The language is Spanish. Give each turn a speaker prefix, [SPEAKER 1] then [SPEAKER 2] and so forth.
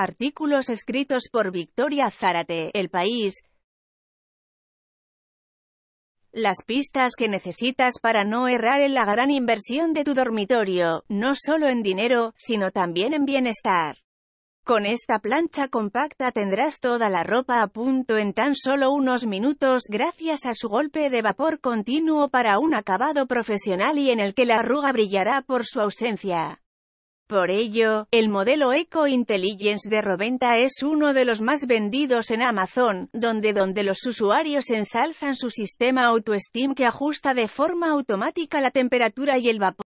[SPEAKER 1] Artículos escritos por Victoria Zárate, El País. Las pistas que necesitas para no errar en la gran inversión de tu dormitorio, no solo en dinero, sino también en bienestar. Con esta plancha compacta tendrás toda la ropa a punto en tan solo unos minutos gracias a su golpe de vapor continuo para un acabado profesional y en el que la arruga brillará por su ausencia. Por ello, el modelo Eco Intelligence de Roventa es uno de los más vendidos en Amazon, donde donde los usuarios ensalzan su sistema AutoSteam que ajusta de forma automática la temperatura y el vapor.